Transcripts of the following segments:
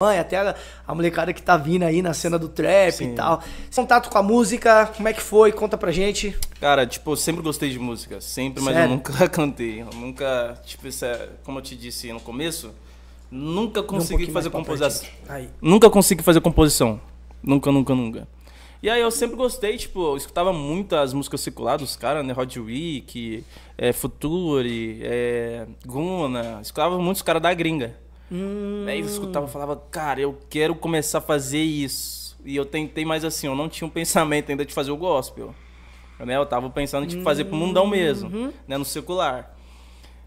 mãe, até a, a, molecada que tá vindo aí na cena do trap Sim. e tal. Contato com a música, como é que foi? Conta pra gente. Cara, tipo, eu sempre gostei de música, sempre, mas Sério? eu nunca cantei. Eu nunca, tipo, isso é, como eu te disse no começo, nunca consegui um fazer composição. Nunca consegui fazer composição. Nunca, nunca, nunca. E aí eu sempre gostei, tipo, eu escutava as músicas circuladas, dos caras, né? Hot Week, é, Future, é, Guna, escutava os caras da gringa. Hum. Né? Aí eu escutava e hum. falava, cara, eu quero começar a fazer isso. E eu tentei, mas assim, eu não tinha um pensamento ainda de fazer o gospel. Né? Eu tava pensando de tipo, fazer pro mundão mesmo, uhum. né? No secular.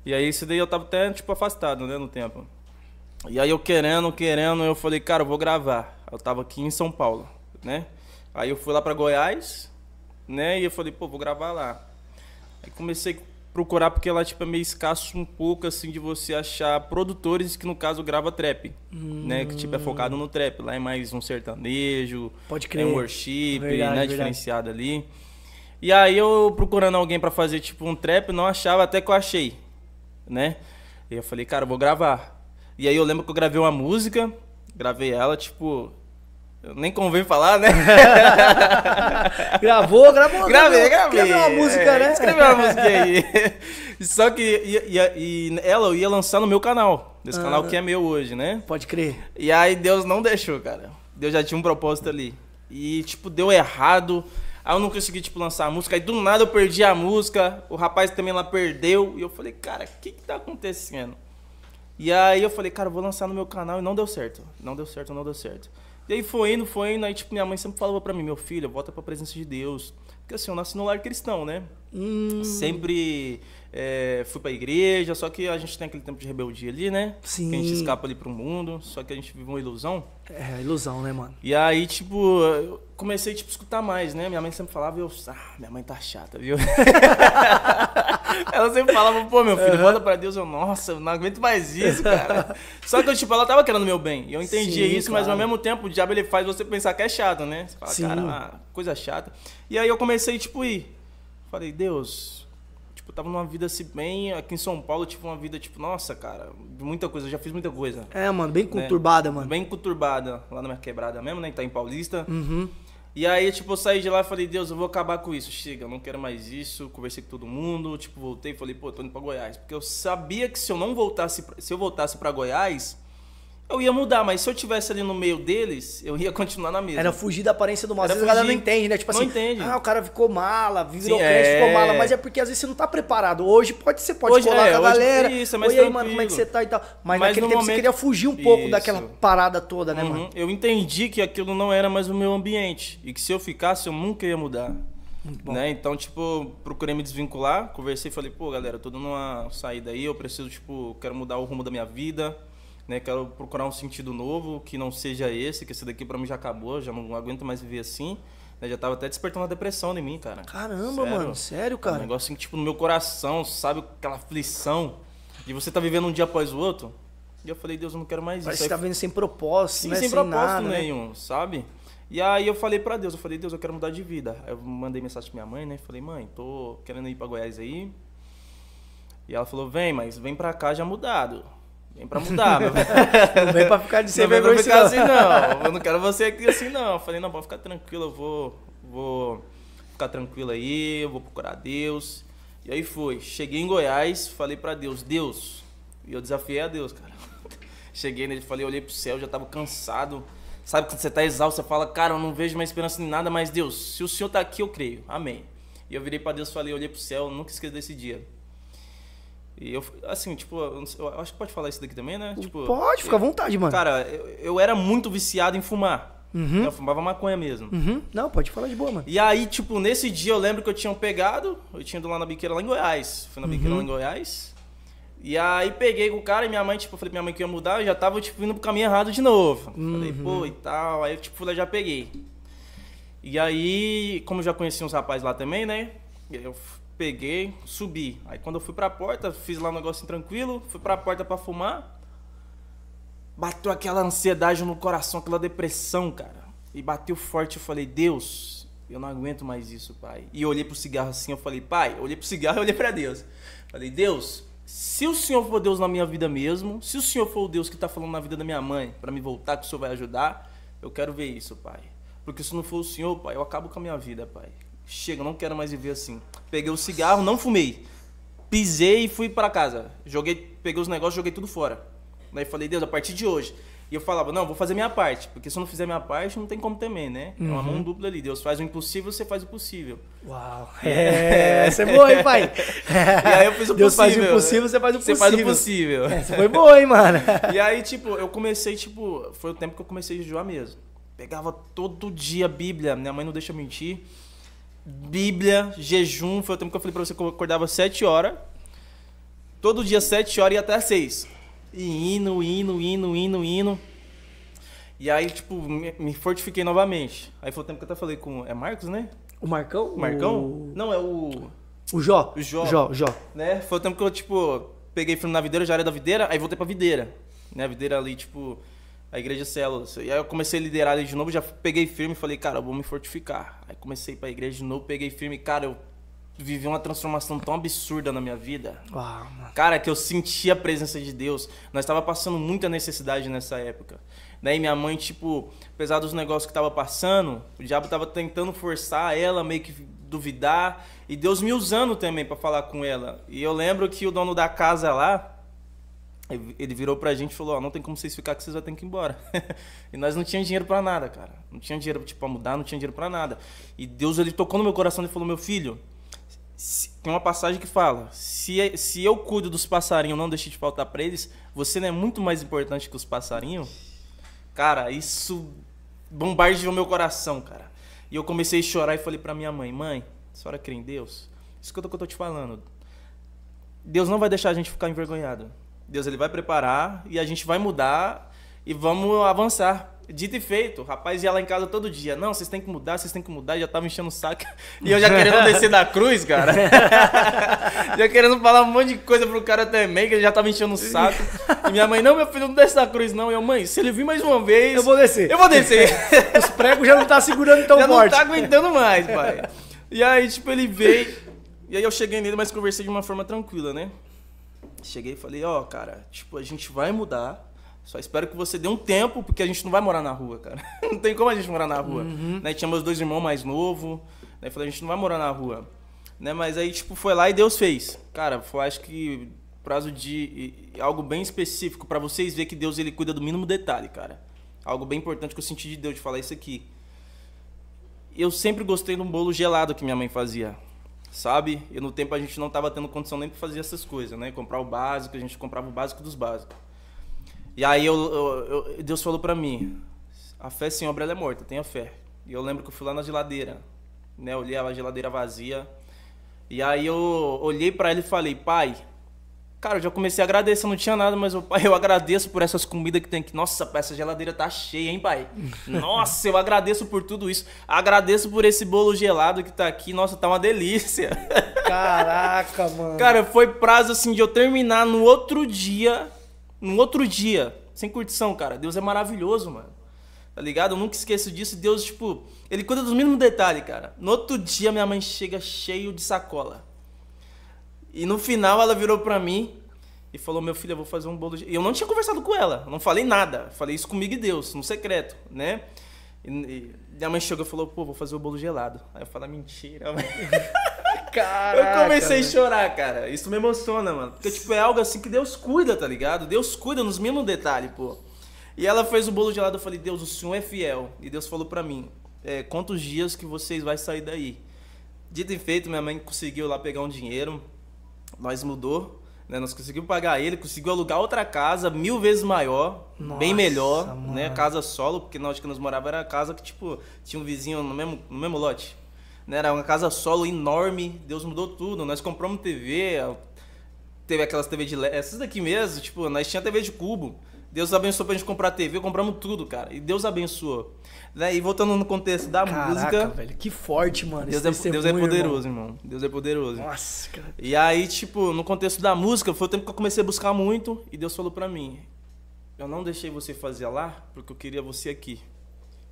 E aí isso daí eu tava até, tipo, afastado, né? No tempo. E aí eu querendo, querendo, eu falei, cara, eu vou gravar. Eu tava aqui em São Paulo, né? Aí eu fui lá para Goiás, né? E eu falei, pô, vou gravar lá. Aí comecei procurar porque lá tipo é meio escasso um pouco assim de você achar produtores que no caso grava trap, hum. né, que tipo é focado no trap, lá é mais um sertanejo, pode crer, é um worship, né, verdade, né, verdade. diferenciado ali. E aí eu procurando alguém para fazer tipo um trap, não achava até que eu achei, né? E eu falei, cara, eu vou gravar. E aí eu lembro que eu gravei uma música, gravei ela tipo nem convém falar, né? gravou, gravou. Gravei, gravei. Escreveu uma música, é, né? Escreveu uma música aí. Só que e, e, ela ia lançar no meu canal. Desse ah, canal que é meu hoje, né? Pode crer. E aí Deus não deixou, cara. Deus já tinha um propósito ali. E, tipo, deu errado. Aí eu não consegui, tipo, lançar a música. Aí do nada eu perdi a música. O rapaz também lá perdeu. E eu falei, cara, o que que tá acontecendo? E aí eu falei, cara, eu vou lançar no meu canal. E não deu certo. Não deu certo, não deu certo. E aí foi indo, foi indo, aí tipo, minha mãe sempre falava para mim, meu filho, volta pra presença de Deus. Porque assim, eu nasci no lar cristão, né? Hum. Sempre é, fui pra igreja, só que a gente tem aquele tempo de rebeldia ali, né? Sim. Que a gente escapa ali pro mundo, só que a gente vive uma ilusão. É, ilusão, né, mano? E aí, tipo, eu comecei tipo, a escutar mais, né? Minha mãe sempre falava, eu, ah, minha mãe tá chata, viu? ela sempre falava, pô, meu filho, volta pra Deus. Eu, nossa, eu não aguento mais isso, cara. Só que, eu, tipo, ela tava querendo meu bem. E eu entendia Sim, isso, claro. mas ao mesmo tempo, o diabo ele faz você pensar que é chato, né? Você fala, Sim. cara, coisa chata. E aí eu comecei, tipo, ir Falei, Deus, tipo, tava numa vida assim bem. Aqui em São Paulo tive uma vida, tipo, nossa, cara, muita coisa, já fiz muita coisa. É, mano, bem né? conturbada, né? mano. Bem conturbada, lá na minha quebrada mesmo, né? Que tá em Paulista. Uhum. E aí, tipo, eu saí de lá e falei, Deus, eu vou acabar com isso, chega, eu não quero mais isso. Conversei com todo mundo, tipo, voltei e falei, pô, tô indo pra Goiás. Porque eu sabia que se eu não voltasse, se eu voltasse pra Goiás eu ia mudar, mas se eu tivesse ali no meio deles, eu ia continuar na mesma. Era fugir da aparência do mal. Às vezes a galera não entende, né? Tipo não assim, entende. ah, o cara ficou mala, virou Sim, crente, é... ficou mala. Mas é porque às vezes você não tá preparado. Hoje pode ser, pode hoje, colar é, com a galera. É isso, é mais Oi, aí, mano, como é que você tá e tal. Mas, mas naquele tempo momento... você queria fugir um pouco isso. daquela parada toda, né, uhum. mano? Eu entendi que aquilo não era mais o meu ambiente. E que se eu ficasse, eu nunca ia mudar. Né? Então, tipo, procurei me desvincular, conversei e falei, pô, galera, tô dando uma saída aí, eu preciso, tipo, quero mudar o rumo da minha vida né? Quero procurar um sentido novo que não seja esse, que esse daqui para mim já acabou, já não aguento mais viver assim. Né? Já tava até despertando uma depressão em mim, cara. Caramba, sério. mano, sério, cara. Um negócio assim, tipo, no meu coração, sabe? Aquela aflição de você tá vivendo um dia após o outro. E eu falei, Deus, eu não quero mais Parece isso. Você tá vivendo sem propósito, Sim, né? sem, sem propósito nada, né? nenhum, né? sabe? E aí eu falei para Deus, eu falei, Deus, eu quero mudar de vida. Aí eu mandei mensagem pra minha mãe, né? Falei, mãe, tô querendo ir para Goiás aí. E ela falou, vem, mas vem pra cá já mudado. Vem pra mudar, meu. não vem pra ficar de sem não vergonha. ficar assim, assim, não. Eu não quero você aqui assim, não. Eu falei, não, pode ficar tranquilo, eu vou, vou ficar tranquilo aí, eu vou procurar Deus. E aí foi. Cheguei em Goiás, falei pra Deus, Deus. E eu desafiei a Deus, cara. Cheguei nele, falei, olhei pro céu, já tava cansado. Sabe quando você tá exausto, você fala, cara, eu não vejo mais esperança em nada, mas Deus, se o Senhor tá aqui, eu creio. Amém. E eu virei para Deus, falei, olhei pro céu, nunca esqueci desse dia. E eu, assim, tipo, eu acho que pode falar isso daqui também, né? Tipo, pode, fica à vontade, mano. Cara, eu, eu era muito viciado em fumar. Uhum. Eu fumava maconha mesmo. Uhum. Não, pode falar de boa, mano. E aí, tipo, nesse dia eu lembro que eu tinha pegado, eu tinha ido lá na biqueira lá em Goiás. Fui na uhum. biqueira lá em uhum. Goiás. E aí peguei com o cara e minha mãe, tipo, eu falei pra minha mãe que ia mudar, eu já tava, tipo, indo pro caminho errado de novo. Falei, uhum. pô, e tal. Aí, tipo, eu já peguei. E aí, como eu já conheci uns rapazes lá também, né? Eu peguei, subi. Aí quando eu fui pra porta, fiz lá um negócio tranquilo, fui pra porta para fumar. Bateu aquela ansiedade no coração, aquela depressão, cara. E bateu forte, eu falei, Deus, eu não aguento mais isso, pai. E eu olhei pro cigarro assim, eu falei, pai, eu olhei pro cigarro e olhei para Deus. Falei, Deus, se o Senhor for Deus na minha vida mesmo, se o Senhor for o Deus que tá falando na vida da minha mãe, para me voltar, que o Senhor vai ajudar, eu quero ver isso, pai. Porque se não for o Senhor, pai, eu acabo com a minha vida, pai. Chega, não quero mais viver assim. Peguei o cigarro, não fumei. Pisei e fui para casa. Joguei, peguei os negócios, joguei tudo fora. Daí falei, Deus, a partir de hoje. E eu falava, não, vou fazer minha parte, porque se eu não fizer minha parte, não tem como temer, né? Uhum. É uma mão uhum. dupla ali. Deus faz o impossível, você faz o possível. Uau! É, você é boa, hein, pai? e aí eu fiz o Deus possível. Deus faz o né? impossível, você faz o possível. Você faz o possível. É, você foi boa, hein, mano? e aí, tipo, eu comecei, tipo, foi o tempo que eu comecei a jejuar mesmo. Pegava todo dia a Bíblia, minha mãe não deixa mentir. Bíblia, jejum, foi o tempo que eu falei pra você que eu acordava 7 horas. Todo dia 7 horas e até 6. E hino, hino, hino, hino, hino. E aí, tipo, me, fortifiquei novamente. Aí foi o tempo que eu até falei com. É Marcos, né? O Marcão? O Marcão? O... Não, é o. O Jó. O Jó. Jó, Jó. Né? Foi o tempo que eu, tipo, peguei filme na videira, já era da videira, aí voltei pra videira. Né? A videira ali, tipo a igreja células. E aí eu comecei a liderar ali de novo, já peguei firme e falei, cara, eu vou me fortificar. Aí comecei para a igreja de novo, peguei firme, cara, eu vivi uma transformação tão absurda na minha vida. Uau, cara, que eu senti a presença de Deus. Nós estava passando muita necessidade nessa época. Daí né? minha mãe, tipo, apesar dos negócios que tava passando, o diabo tava tentando forçar ela meio que duvidar e Deus me usando também para falar com ela. E eu lembro que o dono da casa lá, ele virou pra gente e falou: Ó, oh, não tem como vocês ficar que vocês vão ter que ir embora. e nós não tínhamos dinheiro para nada, cara. Não tinha dinheiro tipo, pra mudar, não tinha dinheiro para nada. E Deus, ele tocou no meu coração e falou: Meu filho, se, tem uma passagem que fala: se, se eu cuido dos passarinhos, não deixe de faltar pra eles, você não é muito mais importante que os passarinhos? Cara, isso bombardeou meu coração, cara. E eu comecei a chorar e falei pra minha mãe: Mãe, a senhora crê em Deus? Escuta o que eu tô te falando. Deus não vai deixar a gente ficar envergonhado. Deus ele vai preparar e a gente vai mudar e vamos avançar. Dito e feito, o rapaz ia lá em casa todo dia. Não, vocês têm que mudar, vocês têm que mudar. Eu já tava enchendo o saco. E eu já querendo descer da cruz, cara. já querendo falar um monte de coisa pro cara também, que ele já tava enchendo o saco. E minha mãe, não, meu filho, não desce da cruz, não. E eu, mãe, se ele vir mais uma vez. Eu vou descer. Eu vou descer. Os pregos já não tá segurando tão já forte. Já não tá aguentando mais, pai. E aí, tipo, ele veio. E aí eu cheguei nele, mas conversei de uma forma tranquila, né? Cheguei e falei, ó, oh, cara, tipo, a gente vai mudar. Só espero que você dê um tempo, porque a gente não vai morar na rua, cara. não tem como a gente morar na rua. Uhum. Né? Tinha meus dois irmãos mais novos. Né? Falei, a gente não vai morar na rua. Né? Mas aí, tipo, foi lá e Deus fez. Cara, foi, acho que prazo de algo bem específico para vocês ver que Deus ele cuida do mínimo detalhe, cara. Algo bem importante que eu senti de Deus de falar isso aqui. Eu sempre gostei de um bolo gelado que minha mãe fazia sabe? E no tempo a gente não estava tendo condição nem para fazer essas coisas, né? Comprar o básico, a gente comprava o básico dos básicos. E aí eu, eu, eu, Deus falou para mim: a fé sem obra ela é morta, tenha fé. E eu lembro que eu fui lá na geladeira, né? Olhei a geladeira vazia. E aí eu olhei para ele e falei: pai, Cara, eu já comecei a agradecer, não tinha nada, mas eu, eu agradeço por essas comidas que tem aqui. Nossa, essa geladeira tá cheia, hein, pai? Nossa, eu agradeço por tudo isso. Agradeço por esse bolo gelado que tá aqui. Nossa, tá uma delícia. Caraca, mano. Cara, foi prazo assim de eu terminar no outro dia. No outro dia. Sem curtição, cara. Deus é maravilhoso, mano. Tá ligado? Eu nunca esqueço disso. Deus, tipo, ele cuida dos mínimos detalhes, cara. No outro dia, minha mãe chega cheio de sacola e no final ela virou pra mim e falou: Meu filho, eu vou fazer um bolo de. E eu não tinha conversado com ela, não falei nada. Falei isso comigo e Deus, no secreto, né? E, e minha mãe chegou e falou: Pô, vou fazer o bolo gelado. Aí eu falei: Mentira, mãe. Caraca, eu comecei a chorar, cara. Isso me emociona, mano. Porque, tipo, é algo assim que Deus cuida, tá ligado? Deus cuida nos mínimos detalhes, pô. E ela fez o bolo gelado. Eu falei, Deus, o senhor é fiel. E Deus falou para mim: é, quantos dias que vocês vai sair daí? Dito e feito, minha mãe conseguiu lá pegar um dinheiro nós mudou, né? Nós conseguimos pagar ele, conseguiu alugar outra casa mil vezes maior, Nossa, bem melhor, né? mano. né? Casa solo, porque nós que nós morava era casa que tipo tinha um vizinho no mesmo, no mesmo lote. Né? Era uma casa solo enorme, Deus mudou tudo. Nós compramos TV, teve aquelas TV de LED, essas daqui mesmo, tipo, nós tinha TV de cubo. Deus abençoou pra gente comprar TV, compramos tudo, cara. E Deus abençoou. Né? E voltando no contexto da Caraca, música. velho, que forte, mano. Deus, é, Deus é, poderoso, irmão. irmão. Deus é poderoso. Nossa, cara. E aí, tipo, no contexto da música, foi o tempo que eu comecei a buscar muito e Deus falou pra mim: Eu não deixei você fazer lá porque eu queria você aqui.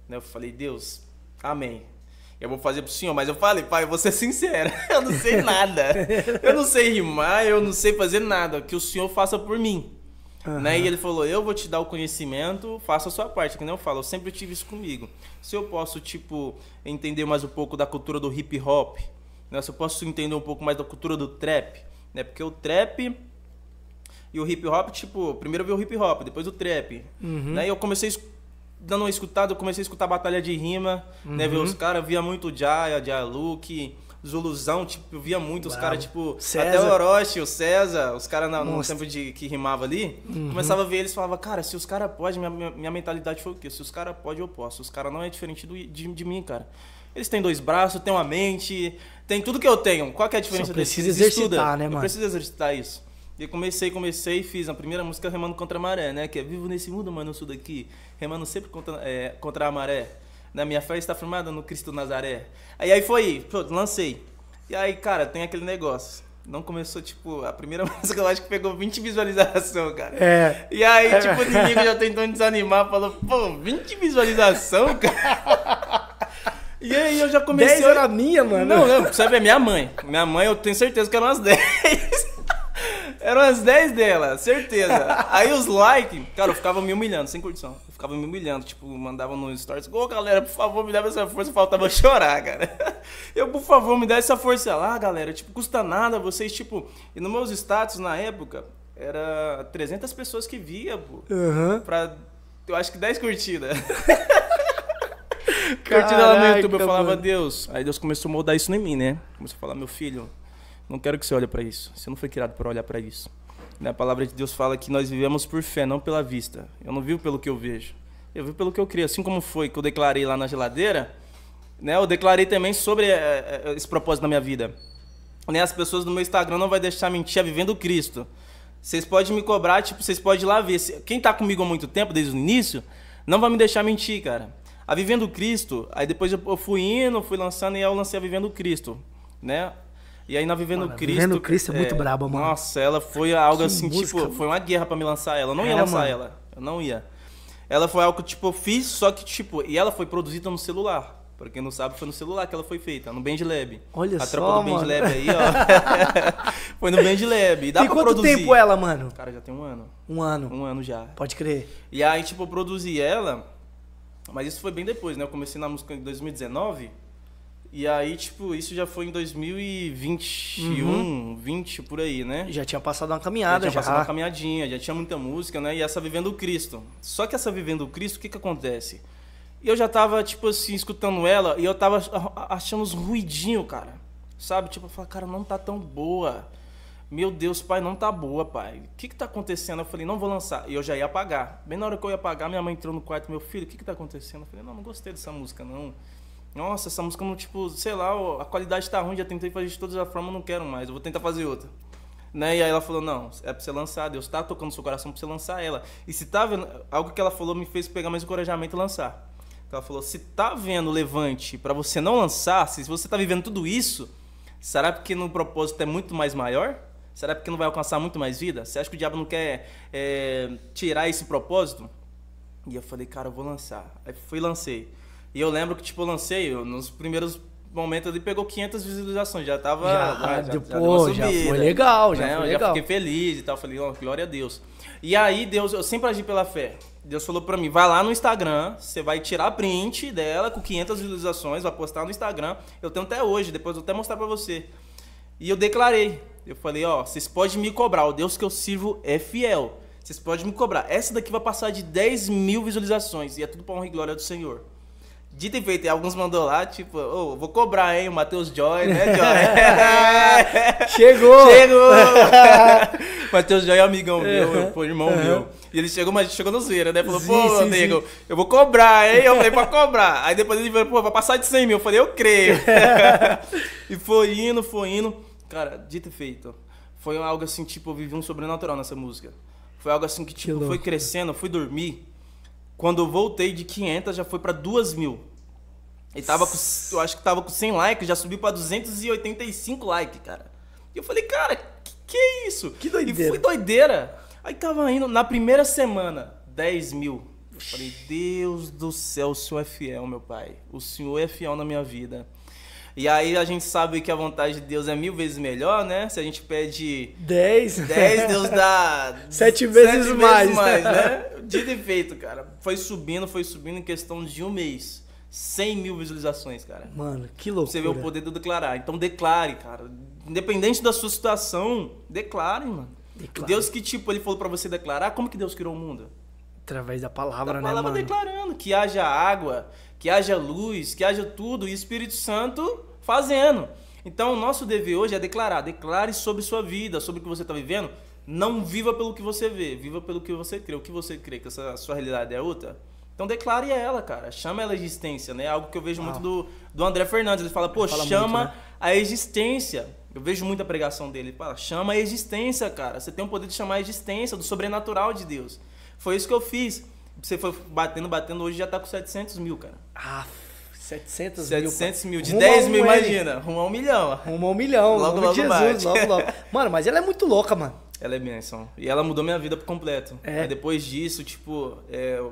Né? Eu falei: Deus, amém. Eu vou fazer pro senhor, mas eu falei, pai, eu vou ser sincero, eu não sei nada. eu não sei rimar, eu não sei fazer nada. Que o senhor faça por mim. Uhum. Né? E ele falou: Eu vou te dar o conhecimento, faça a sua parte. Que nem eu falo, eu sempre tive isso comigo. Se eu posso, tipo, entender mais um pouco da cultura do hip hop, né? se eu posso entender um pouco mais da cultura do trap, né? Porque o trap e o hip hop, tipo, primeiro veio vi o hip hop, depois o trap. Uhum. Né? E eu comecei dando uma escutada, eu comecei a escutar batalha de rima, uhum. né? Ver uhum. os caras, via muito Jaya, Jaya Luke. Zuluzão, tipo, eu via muito os caras, tipo, César. até o Orochi, o César, os caras no tempo de, que rimava ali, uhum. começava a ver eles falava, cara, se os caras podem, minha, minha, minha, mentalidade foi o quê? Se os caras podem, eu posso. Os caras não é diferente do, de, de mim, cara. Eles têm dois braços, têm uma mente, tem tudo que eu tenho. Qual que é a diferença deles? Precisa exercitar, Estuda. né, mano? Eu preciso exercitar isso. E comecei, comecei e fiz a primeira música remando contra a maré, né? Que é Vivo nesse mundo, mano, eu sou daqui. Remando sempre contra, é, contra a maré na minha fé está firmada no Cristo Nazaré. Aí, aí foi, pronto, lancei. E aí, cara, tem aquele negócio. Não começou, tipo, a primeira música que eu acho que pegou 20 visualizações, cara. É. E aí, é. tipo, o inimigo já tentou desanimar, falou, pô, 20 visualizações, cara. E aí eu já comecei. 10 era minha, mano. Não, não, sabe, é minha mãe. Minha mãe, eu tenho certeza que era umas 10. Eram as 10 dela, certeza. Aí os likes, cara, eu ficava me humilhando, sem curtição. Eu ficava me humilhando, tipo, mandavam no stories, ô galera, por favor, me dá essa força, faltava chorar, cara. Eu, por favor, me dá essa força lá, ah, galera, tipo, custa nada, vocês, tipo... E nos meus status, na época, era 300 pessoas que via, pô. Uhum. Pra, eu acho que 10 curtidas. Curtida lá no YouTube, eu falava, mano. Deus. Aí Deus começou a moldar isso em mim, né? Começou a falar, meu filho, não quero que você olhe para isso. Você não foi criado para olhar para isso. A palavra de Deus fala que nós vivemos por fé, não pela vista. Eu não vivo pelo que eu vejo. Eu vivo pelo que eu creio. Assim como foi que eu declarei lá na geladeira, né? Eu declarei também sobre eh, eh, esse propósito da minha vida. Né, as pessoas no meu Instagram não vai deixar mentir, a é vivendo Cristo. Vocês podem me cobrar, tipo, vocês podem ir lá ver. Quem está comigo há muito tempo, desde o início, não vai me deixar mentir, cara. A Vivendo Cristo, aí depois eu fui indo, fui lançando e eu lancei a Vivendo Cristo, né? E aí na Vivendo Mano, Cristo. Vivendo Cristo é, muito é, brabo, mano. Nossa, ela foi algo que assim, tipo, música, tipo, mano. foi uma guerra para me lançar ela. Eu não ia é, lançar mano. ela. Eu não ia. Ela foi algo que, tipo, eu fiz, só que, tipo, e ela foi produzida no celular. Pra quem não sabe, foi no celular que ela foi feita, no Lab. Olha a só, A tropa do Lab aí, ó. foi no Lab E dá Tem pra quanto produzir. tempo ela, mano? Cara, já tem um ano. Um ano? Um ano já. Pode crer. E aí, tipo, eu produzi ela, mas isso foi bem depois, né? Eu comecei na música em 2019 e aí, tipo, isso já foi em 2021, uhum. 20 por aí, né? Já tinha passado uma caminhada, já. Tinha já. passado uma caminhadinha, já tinha muita música, né? E essa Vivendo o Cristo. Só que essa Vivendo o Cristo, o que que acontece? eu já tava, tipo assim, escutando ela e eu tava achando uns ruidinhos, cara. Sabe? Tipo, eu falei, cara, não tá tão boa. Meu Deus, pai, não tá boa, pai. O que que tá acontecendo? Eu falei, não vou lançar. E eu já ia apagar. Bem na hora que eu ia apagar, minha mãe entrou no quarto, meu filho, o que que tá acontecendo? Eu falei, não, não gostei dessa música, não nossa, essa música não, tipo, sei lá, a qualidade tá ruim, já tentei fazer de todas as formas, não quero mais, eu vou tentar fazer outra. Né? E aí ela falou, não, é pra você lançar, Deus tá tocando no seu coração pra você lançar ela. E se tá vendo, algo que ela falou me fez pegar mais encorajamento e lançar. Então ela falou, se tá vendo Levante para você não lançar, se você tá vivendo tudo isso, será porque no propósito é muito mais maior? Será porque não vai alcançar muito mais vida? Você acha que o diabo não quer é, tirar esse propósito? E eu falei, cara, eu vou lançar. Aí fui e lancei. E eu lembro que, tipo, lancei, eu, nos primeiros momentos ali, pegou 500 visualizações. Já tava. Já, já, já, pô, subida, já foi legal, já né? foi legal. Já fiquei feliz e tal. Falei, oh, glória a Deus. E aí, Deus, eu sempre agi pela fé. Deus falou pra mim, vai lá no Instagram, você vai tirar print dela com 500 visualizações, vai postar no Instagram. Eu tenho até hoje, depois eu vou até mostrar pra você. E eu declarei, eu falei, ó, vocês podem me cobrar, o Deus que eu sirvo é fiel. Vocês podem me cobrar. Essa daqui vai passar de 10 mil visualizações e é tudo pra honra e glória do Senhor. Dito e feito, alguns mandou lá, tipo, oh, vou cobrar, hein, o Matheus Joy, né, Joy? chegou! Chegou! Matheus Joy é amigão meu, foi irmão meu. E ele chegou, mas chegou no zoeira, né? Falou, sim, pô, sim, nego, sim. eu vou cobrar, hein? Eu falei, pra cobrar. Aí depois ele falou, pô, vai passar de 100 mil. Eu falei, eu creio. e foi indo, foi indo. Cara, dito e feito. Foi algo assim, tipo, eu vivi um sobrenatural nessa música. Foi algo assim que, tipo, que foi crescendo, fui dormir quando eu voltei de 500 já foi para 2 mil. E tava com, eu acho que tava com 100 likes, já subiu para 285 likes, cara. E eu falei, cara, que, que é isso? Que doideira. E foi doideira. Aí tava indo, na primeira semana, 10 mil. Eu falei, Deus do céu, o senhor é fiel, meu pai. O senhor é fiel na minha vida. E aí a gente sabe que a vontade de Deus é mil vezes melhor, né? Se a gente pede 10, 10 Deus dá 7 vezes sete mais, vezes mais né? de defeito, cara. Foi subindo, foi subindo em questão de um mês. 100 mil visualizações, cara. Mano, que loucura. Você vê o poder do declarar. Então declare, cara. Independente da sua situação, declare, mano. Declare. Deus que, tipo, ele falou para você declarar, como que Deus criou o mundo? Através da palavra, da né, palavra declarando que haja água, que haja luz, que haja tudo. E Espírito Santo fazendo. Então, o nosso dever hoje é declarar. Declare sobre sua vida, sobre o que você está vivendo. Não viva pelo que você vê, viva pelo que você crê. O que você crê que essa sua realidade é outra? Então declare ela, cara. Chama ela a existência, né? Algo que eu vejo ah. muito do, do André Fernandes. Ele fala, pô, fala chama muito, né? a existência. Eu vejo muita pregação dele. fala, chama a existência, cara. Você tem o poder de chamar a existência do sobrenatural de Deus. Foi isso que eu fiz. Você foi batendo, batendo. Hoje já tá com 700 mil, cara. Ah, 700, 700 mil. De 10 mil, imagina. Rumo a um milhão. Rumo a um milhão. Logo, logo, logo Jesus, logo, logo. Mano, mas ela é muito louca, mano. Ela é bênção. E ela mudou minha vida por completo. É. Aí depois disso, tipo, é,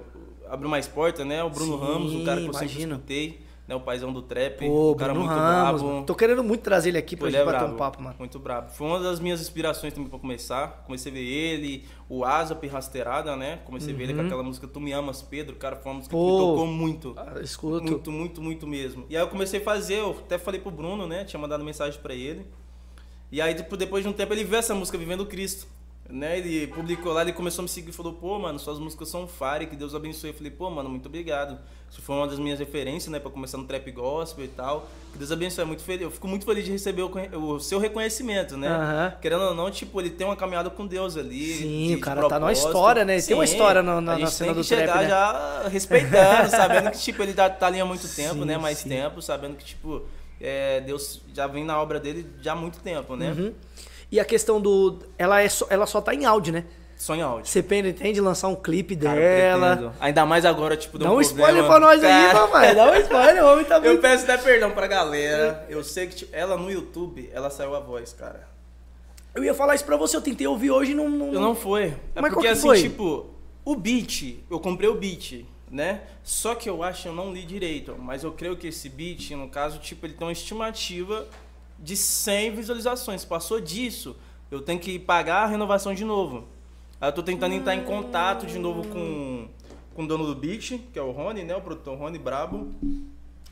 abriu mais porta, né? O Bruno Sim, Ramos, o cara que eu imagino. sempre escutei, né? O paizão do trap. Pô, o cara Bruno muito Ramos, brabo. Tô querendo muito trazer ele aqui pra ele gente é bater um papo, mano. Muito brabo. Foi uma das minhas inspirações também pra começar. Comecei a ver ele, o Asap Rasteirada, né? Comecei uhum. a ver ele com uhum. aquela música Tu Me Amas, Pedro. o Cara, foi uma música Pô, que me tocou muito. Ah, escuta escuto. Muito, muito, muito mesmo. E aí eu comecei a fazer, eu até falei pro Bruno, né? Tinha mandado mensagem pra ele. E aí, tipo, depois de um tempo, ele viu essa música, Vivendo Cristo. Né? Ele publicou lá, ele começou a me seguir e falou: pô, mano, suas músicas são fire, que Deus abençoe. Eu falei: pô, mano, muito obrigado. Isso foi uma das minhas referências, né, pra começar no trap gospel e tal. Que Deus abençoe, é muito feliz. Eu fico muito feliz de receber o, o seu reconhecimento, né? Uhum. Querendo ou não, tipo, ele tem uma caminhada com Deus ali. Sim, de, o cara tá numa história, né? Ele Sim, tem uma história no, na, na cena do trap. chegar né? já respeitando, sabendo que, tipo, ele já tá, tá ali há muito tempo, sim, né? Mais tempo, sabendo que, tipo é, Deus já vem na obra dele já há muito tempo, né? Uhum. E a questão do. Ela, é só, ela só tá em áudio, né? Só em áudio. Você pretende lançar um clipe dela? Cara, Ainda mais agora, tipo, Dá um, spoiler pra nós aí, é. papai. Dá um spoiler, homem tá muito... Eu peço até perdão pra galera. Eu sei que tipo, ela no YouTube, ela saiu a voz, cara. Eu ia falar isso pra você, eu tentei ouvir hoje e não, não. não foi. É Mas porque assim, foi? tipo, o beat, eu comprei o beat né? Só que eu acho, eu não li direito, mas eu creio que esse beat, no caso, tipo, ele tem uma estimativa de 100 visualizações. Passou disso, eu tenho que pagar a renovação de novo. Aí eu tô tentando entrar em contato de novo com, com o dono do beat, que é o Rony, né? O produtor Rony Brabo,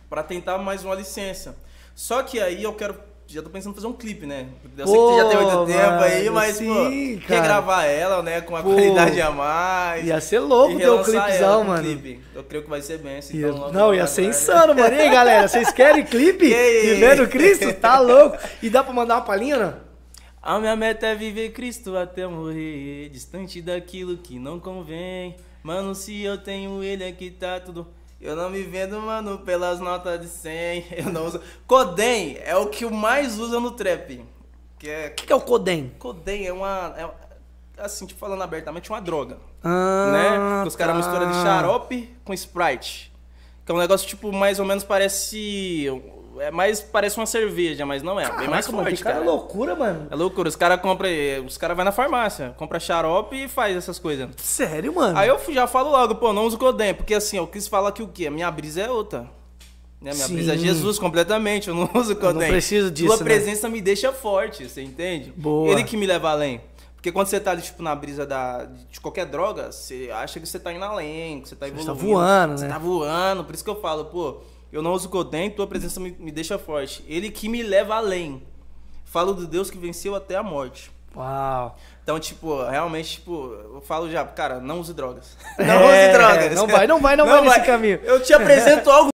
para tentar mais uma licença. Só que aí eu quero já tô pensando em fazer um clipe, né? Eu sei que você já tem muito tempo mano, aí, mas, sim, quer gravar ela, né? Com uma pô, qualidade a mais. Ia ser louco ter um clipezão, mano. Clipe. Eu creio que vai ser bem, assim. Ia, então não, ia ser né? insano, mano. E aí, galera, vocês querem clipe? Vivendo Cristo? Tá louco. E dá pra mandar uma palhinha, não? A minha meta é viver Cristo até morrer, distante daquilo que não convém. Mano, se eu tenho ele aqui, é tá tudo... Eu não me vendo, mano, pelas notas de 100. Eu não uso. Codem é o que o mais usa no trap. Que é... O que, que, é o Codem? Codem é uma. É, assim, tipo, falando abertamente, uma droga. Ah, né? Que os caras tá. misturam de xarope com sprite. Que é um negócio, tipo, mais ou menos parece é mais, parece uma cerveja, mas não é. é Caraca, bem mais forte, mano, cara. É loucura, mano. É loucura. Os caras compra, é, Os caras vão na farmácia, compra xarope e faz essas coisas. Sério, mano? Aí eu já falo logo, pô, não uso Coden, porque assim, eu quis falar que o quê? A minha brisa é outra. Né? Minha Sim. brisa é Jesus completamente, eu não uso Coden. Eu não preciso disso. Sua né? presença me deixa forte, você entende? Boa. Ele que me leva além. Porque quando você tá, tipo, na brisa da, de qualquer droga, você acha que você tá indo além, que você tá evoluindo. Você tá voando, né? Você tá voando. Por isso que eu falo, pô, eu não uso Godem, tua presença me, me deixa forte. Ele que me leva além. Falo do Deus que venceu até a morte. Uau. Então, tipo, realmente, tipo, eu falo já, cara, não use drogas. É, não é, use drogas. Não vai, não vai, não, não vai, vai nesse caminho. Eu te apresento algo